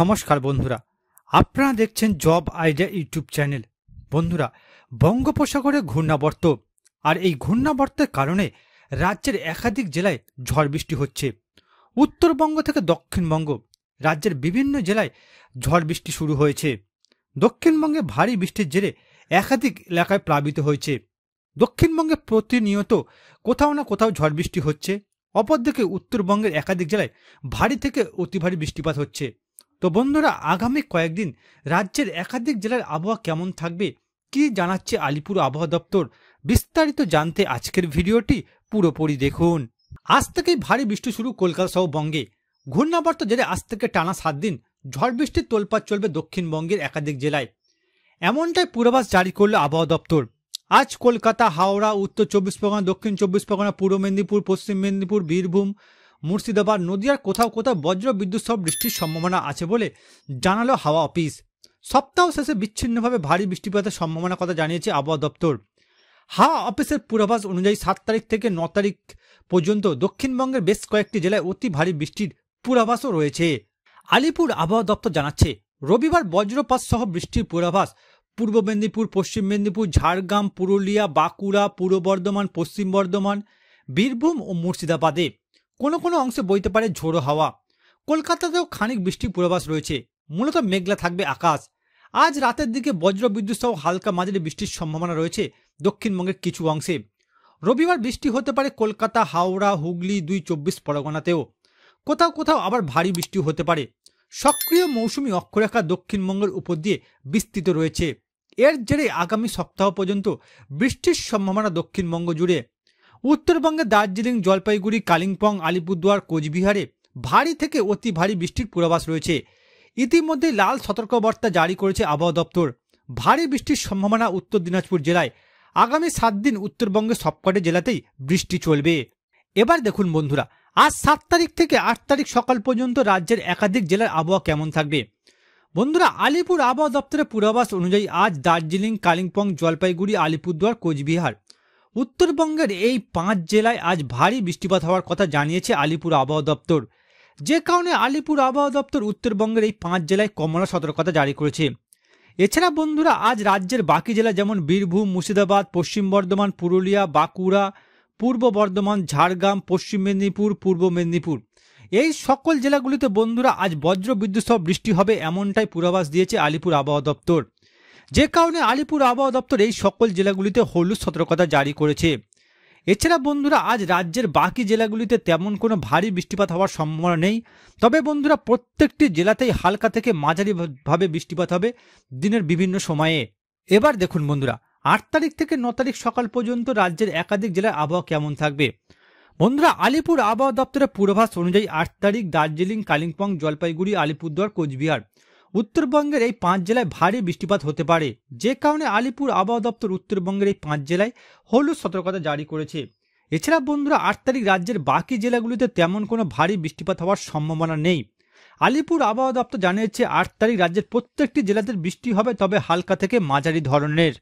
নমস্কার বন্ধুরা আপনারা দেখছেন জব আইডিয়া ইউটিউব চ্যানেল বন্ধুরা বঙ্গোপসাগরে ঘূর্ণাবর্ত আর এই ঘূর্ণাবর্তের কারণে রাজ্যের একাধিক জেলায় ঝড় বৃষ্টি হচ্ছে উত্তরবঙ্গ থেকে দক্ষিণবঙ্গ রাজ্যের বিভিন্ন জেলায় ঝড় বৃষ্টি শুরু হয়েছে দক্ষিণবঙ্গে ভারী বৃষ্টির জেরে একাধিক এলাকায় প্লাবিত হয়েছে দক্ষিণবঙ্গে প্রতিনিয়ত কোথাও না কোথাও ঝড় বৃষ্টি হচ্ছে অপরদিকে উত্তরবঙ্গের একাধিক জেলায় ভারী থেকে অতি ভারী বৃষ্টিপাত হচ্ছে তো বন্ধুরা আগামী কয়েকদিন রাজ্যের একাধিক জেলার আবহাওয়া কেমন থাকবে কি জানাচ্ছে আলিপুর আবহাওয়া দপ্তর বিস্তারিত জানতে আজকের ভিডিওটি পুরোপুরি দেখুন আজ থেকেই ভারী বৃষ্টি শুরু কলকাতা সহ বঙ্গে ঘূর্ণাবর্ত জেলে আজ থেকে টানা সাত দিন ঝড় বৃষ্টির তোলপাত চলবে দক্ষিণবঙ্গের একাধিক জেলায় এমনটাই পূর্বাভাস জারি করল আবহাওয়া দপ্তর আজ কলকাতা হাওড়া উত্তর চব্বিশ পরগনা দক্ষিণ চব্বিশ পরগনা পূর্ব মেদিনীপুর পশ্চিম মেদিনীপুর বীরভূম মুর্শিদাবাদ নদিয়ার কোথাও কোথাও বজ্র বিদ্যুৎ বৃষ্টির সম্ভাবনা আছে বলে জানালো হাওয়া অফিস সপ্তাহ শেষে বিচ্ছিন্নভাবে ভারী বৃষ্টিপাতের সম্ভাবনার কথা জানিয়েছে আবহাওয়া দপ্তর হাওয়া অফিসের পূর্বাভাস অনুযায়ী সাত তারিখ থেকে ন তারিখ পর্যন্ত দক্ষিণবঙ্গের বেশ কয়েকটি জেলায় অতি ভারী বৃষ্টির পূর্বাভাসও রয়েছে আলিপুর আবহাওয়া দপ্তর জানাচ্ছে রবিবার বজ্রপাত সহ বৃষ্টির পূর্বাভাস পূর্ব মেদিনীপুর পশ্চিম মেদিনীপুর ঝাড়গ্রাম পুরুলিয়া বাঁকুড়া পূর্ব বর্ধমান পশ্চিম বর্ধমান বীরভূম ও মুর্শিদাবাদে কোনো কোনো অংশে বইতে পারে ঝোড়ো হাওয়া কলকাতাতেও খানিক বৃষ্টির পূর্বাভাস রয়েছে মূলত মেঘলা থাকবে আকাশ আজ রাতের দিকে বজ্র বিদ্যুৎ সহ হালকা মাঝারি বৃষ্টির সম্ভাবনা রয়েছে দক্ষিণবঙ্গের কিছু অংশে রবিবার বৃষ্টি হতে পারে কলকাতা হাওড়া হুগলি দুই চব্বিশ পরগনাতেও কোথাও কোথাও আবার ভারী বৃষ্টি হতে পারে সক্রিয় মৌসুমি অক্ষরেখা দক্ষিণবঙ্গের উপর দিয়ে বিস্তৃত রয়েছে এর জেরে আগামী সপ্তাহ পর্যন্ত বৃষ্টির সম্ভাবনা দক্ষিণবঙ্গ জুড়ে উত্তরবঙ্গে দার্জিলিং জলপাইগুড়ি কালিম্পং আলিপুরদুয়ার কোচবিহারে ভারী থেকে অতি ভারী বৃষ্টির পূর্বাভাস রয়েছে ইতিমধ্যে লাল সতর্কবার্তা জারি করেছে আবহাওয়া দপ্তর ভারী বৃষ্টির সম্ভাবনা উত্তর দিনাজপুর জেলায় আগামী সাত দিন উত্তরবঙ্গে সবকটি জেলাতেই বৃষ্টি চলবে এবার দেখুন বন্ধুরা আজ সাত তারিখ থেকে আট তারিখ সকাল পর্যন্ত রাজ্যের একাধিক জেলার আবহাওয়া কেমন থাকবে বন্ধুরা আলিপুর আবহাওয়া দপ্তরের পূর্বাভাস অনুযায়ী আজ দার্জিলিং কালিম্পং জলপাইগুড়ি আলিপুরদুয়ার কোচবিহার উত্তরবঙ্গের এই পাঁচ জেলায় আজ ভারী বৃষ্টিপাত হওয়ার কথা জানিয়েছে আলিপুর আবহাওয়া দপ্তর যে কারণে আলিপুর আবহাওয়া দপ্তর উত্তরবঙ্গের এই পাঁচ জেলায় কমলা সতর্কতা জারি করেছে এছাড়া বন্ধুরা আজ রাজ্যের বাকি জেলা যেমন বীরভূম মুর্শিদাবাদ পশ্চিম বর্ধমান পুরুলিয়া বাঁকুড়া পূর্ব বর্ধমান ঝাড়গ্রাম পশ্চিম মেদিনীপুর পূর্ব মেদিনীপুর এই সকল জেলাগুলিতে বন্ধুরা আজ বজ্র বিদ্যুৎ সহ বৃষ্টি হবে এমনটাই পূর্বাভাস দিয়েছে আলিপুর আবহাওয়া দপ্তর যে কারণে আলিপুর আবহাওয়া দপ্তর এই সকল জেলাগুলিতে হলুদ সতর্কতা জারি করেছে এছাড়া বন্ধুরা আজ রাজ্যের বাকি জেলাগুলিতে তেমন কোনো ভারী বৃষ্টিপাত হওয়ার সম্ভাবনা নেই তবে বন্ধুরা প্রত্যেকটি জেলাতেই হালকা থেকে মাঝারিভাবে বৃষ্টিপাত হবে দিনের বিভিন্ন সময়ে এবার দেখুন বন্ধুরা আট তারিখ থেকে ন তারিখ সকাল পর্যন্ত রাজ্যের একাধিক জেলার আবহাওয়া কেমন থাকবে বন্ধুরা আলিপুর আবহাওয়া দপ্তরের পূর্বাভাস অনুযায়ী আট তারিখ দার্জিলিং কালিম্পং জলপাইগুড়ি আলিপুরদুয়ার কোচবিহার উত্তরবঙ্গের এই পাঁচ জেলায় ভারী বৃষ্টিপাত হতে পারে যে কারণে আলিপুর আবহাওয়া দপ্তর উত্তরবঙ্গের এই পাঁচ জেলায় হলুদ সতর্কতা জারি করেছে এছাড়া বন্ধুরা আট তারিখ রাজ্যের বাকি জেলাগুলিতে তেমন কোনো ভারী বৃষ্টিপাত হওয়ার সম্ভাবনা নেই আলিপুর আবহাওয়া দপ্তর জানিয়েছে আট তারিখ রাজ্যের প্রত্যেকটি জেলাতে বৃষ্টি হবে তবে হালকা থেকে মাঝারি ধরনের